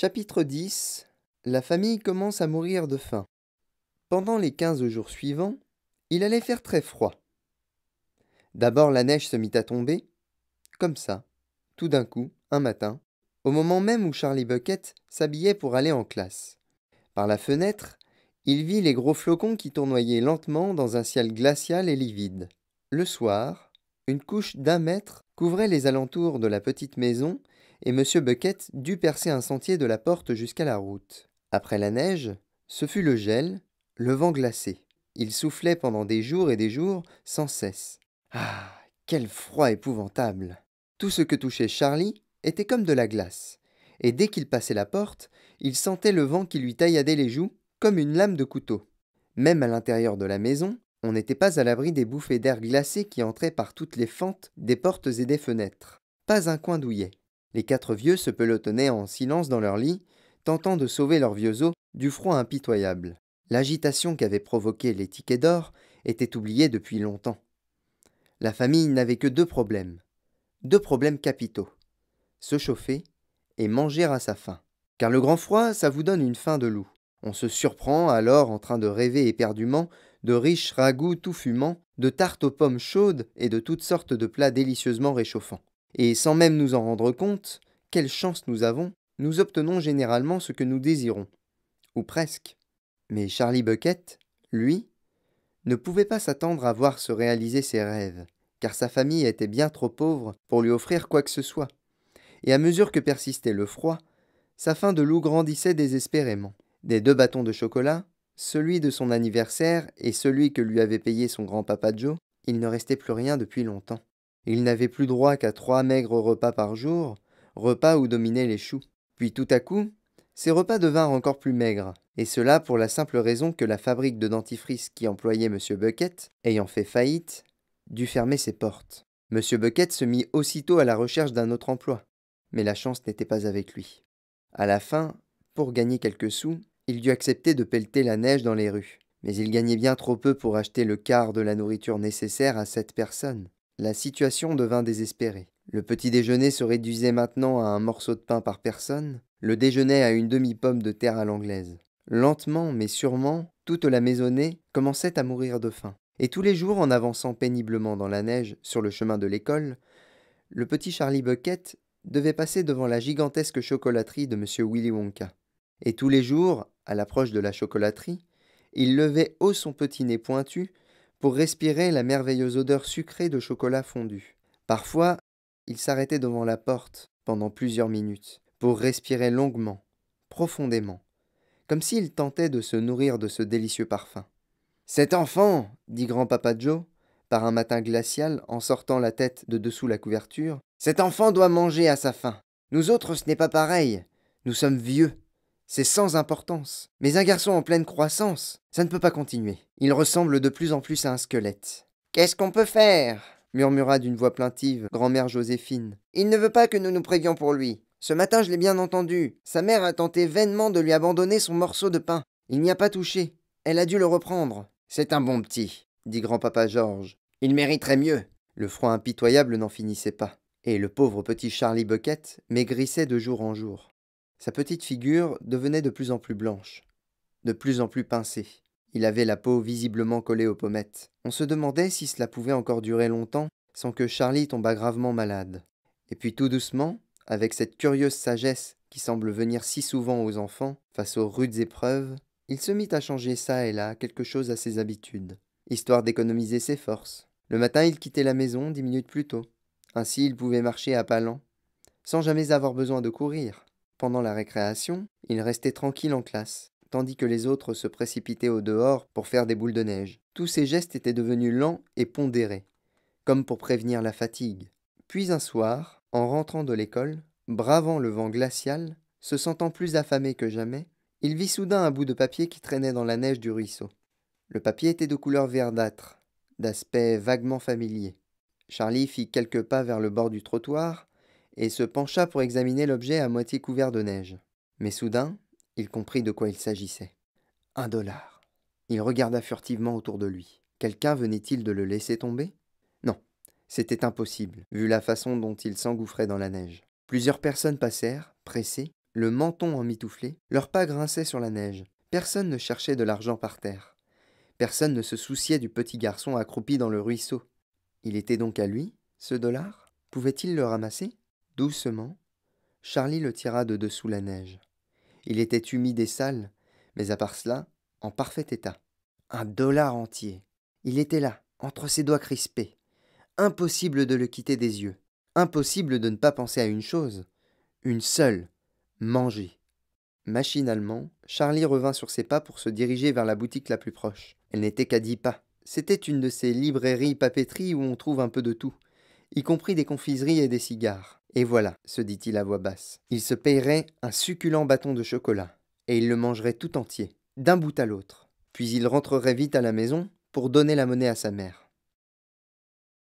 Chapitre 10 La famille commence à mourir de faim. Pendant les quinze jours suivants, il allait faire très froid. D'abord la neige se mit à tomber, comme ça, tout d'un coup, un matin, au moment même où Charlie Bucket s'habillait pour aller en classe. Par la fenêtre, il vit les gros flocons qui tournoyaient lentement dans un ciel glacial et livide. Le soir, une couche d'un mètre couvrait les alentours de la petite maison et M. Bucket dut percer un sentier de la porte jusqu'à la route. Après la neige, ce fut le gel, le vent glacé. Il soufflait pendant des jours et des jours, sans cesse. Ah, quel froid épouvantable Tout ce que touchait Charlie était comme de la glace, et dès qu'il passait la porte, il sentait le vent qui lui tailladait les joues comme une lame de couteau. Même à l'intérieur de la maison, on n'était pas à l'abri des bouffées d'air glacé qui entraient par toutes les fentes des portes et des fenêtres. Pas un coin douillet. Les quatre vieux se pelotonnaient en silence dans leur lit, tentant de sauver leurs vieux os du froid impitoyable. L'agitation qu'avaient provoqué les tickets d'or était oubliée depuis longtemps. La famille n'avait que deux problèmes. Deux problèmes capitaux. Se chauffer et manger à sa faim. Car le grand froid, ça vous donne une faim de loup. On se surprend alors en train de rêver éperdument de riches ragoûts tout fumants, de tartes aux pommes chaudes et de toutes sortes de plats délicieusement réchauffants. Et sans même nous en rendre compte, quelle chance nous avons, nous obtenons généralement ce que nous désirons. Ou presque. Mais Charlie Bucket, lui, ne pouvait pas s'attendre à voir se réaliser ses rêves, car sa famille était bien trop pauvre pour lui offrir quoi que ce soit. Et à mesure que persistait le froid, sa faim de loup grandissait désespérément. Des deux bâtons de chocolat, celui de son anniversaire et celui que lui avait payé son grand-papa Joe, il ne restait plus rien depuis longtemps. Il n'avait plus droit qu'à trois maigres repas par jour, repas où dominaient les choux. Puis tout à coup, ces repas devinrent encore plus maigres, et cela pour la simple raison que la fabrique de dentifrice qui employait M. Bucket, ayant fait faillite, dut fermer ses portes. M. Bucket se mit aussitôt à la recherche d'un autre emploi, mais la chance n'était pas avec lui. À la fin, pour gagner quelques sous, il dut accepter de pelleter la neige dans les rues, mais il gagnait bien trop peu pour acheter le quart de la nourriture nécessaire à cette personne. La situation devint désespérée. Le petit déjeuner se réduisait maintenant à un morceau de pain par personne, le déjeuner à une demi-pomme de terre à l'anglaise. Lentement mais sûrement, toute la maisonnée commençait à mourir de faim. Et tous les jours, en avançant péniblement dans la neige sur le chemin de l'école, le petit Charlie Bucket devait passer devant la gigantesque chocolaterie de M. Willy Wonka. Et tous les jours, à l'approche de la chocolaterie, il levait haut son petit nez pointu pour respirer la merveilleuse odeur sucrée de chocolat fondu. Parfois, il s'arrêtait devant la porte pendant plusieurs minutes, pour respirer longuement, profondément, comme s'il tentait de se nourrir de ce délicieux parfum. Cet enfant, dit grand-papa Joe, par un matin glacial en sortant la tête de dessous la couverture, cet enfant doit manger à sa faim. Nous autres, ce n'est pas pareil. Nous sommes vieux. C'est sans importance. Mais un garçon en pleine croissance, ça ne peut pas continuer. Il ressemble de plus en plus à un squelette. Qu'est-ce qu'on peut faire murmura d'une voix plaintive grand-mère Joséphine. Il ne veut pas que nous nous prévions pour lui. Ce matin, je l'ai bien entendu. Sa mère a tenté vainement de lui abandonner son morceau de pain. Il n'y a pas touché. Elle a dû le reprendre. C'est un bon petit, dit grand-papa Georges. Il mériterait mieux. Le froid impitoyable n'en finissait pas. Et le pauvre petit Charlie Bucket maigrissait de jour en jour. Sa petite figure devenait de plus en plus blanche, de plus en plus pincée. Il avait la peau visiblement collée aux pommettes. On se demandait si cela pouvait encore durer longtemps sans que Charlie tombât gravement malade. Et puis tout doucement, avec cette curieuse sagesse qui semble venir si souvent aux enfants, face aux rudes épreuves, il se mit à changer ça et là quelque chose à ses habitudes, histoire d'économiser ses forces. Le matin, il quittait la maison dix minutes plus tôt. Ainsi, il pouvait marcher à pas lents, sans jamais avoir besoin de courir. Pendant la récréation, il restait tranquille en classe, tandis que les autres se précipitaient au dehors pour faire des boules de neige. Tous ses gestes étaient devenus lents et pondérés, comme pour prévenir la fatigue. Puis un soir, en rentrant de l'école, bravant le vent glacial, se sentant plus affamé que jamais, il vit soudain un bout de papier qui traînait dans la neige du ruisseau. Le papier était de couleur verdâtre, d'aspect vaguement familier. Charlie fit quelques pas vers le bord du trottoir, et se pencha pour examiner l'objet à moitié couvert de neige. Mais soudain, il comprit de quoi il s'agissait. Un dollar. Il regarda furtivement autour de lui. Quelqu'un venait-il de le laisser tomber Non, c'était impossible, vu la façon dont il s'engouffrait dans la neige. Plusieurs personnes passèrent, pressées, le menton emmitouflé, leurs pas grinçaient sur la neige. Personne ne cherchait de l'argent par terre. Personne ne se souciait du petit garçon accroupi dans le ruisseau. Il était donc à lui, ce dollar Pouvait-il le ramasser Doucement, Charlie le tira de dessous la neige. Il était humide et sale, mais à part cela, en parfait état. Un dollar entier. Il était là, entre ses doigts crispés. Impossible de le quitter des yeux. Impossible de ne pas penser à une chose. Une seule. Manger. Machinalement, Charlie revint sur ses pas pour se diriger vers la boutique la plus proche. Elle n'était qu'à dix pas. C'était une de ces librairies papeteries où on trouve un peu de tout, y compris des confiseries et des cigares. Et voilà, se dit-il à voix basse, il se payerait un succulent bâton de chocolat, et il le mangerait tout entier, d'un bout à l'autre. Puis il rentrerait vite à la maison pour donner la monnaie à sa mère.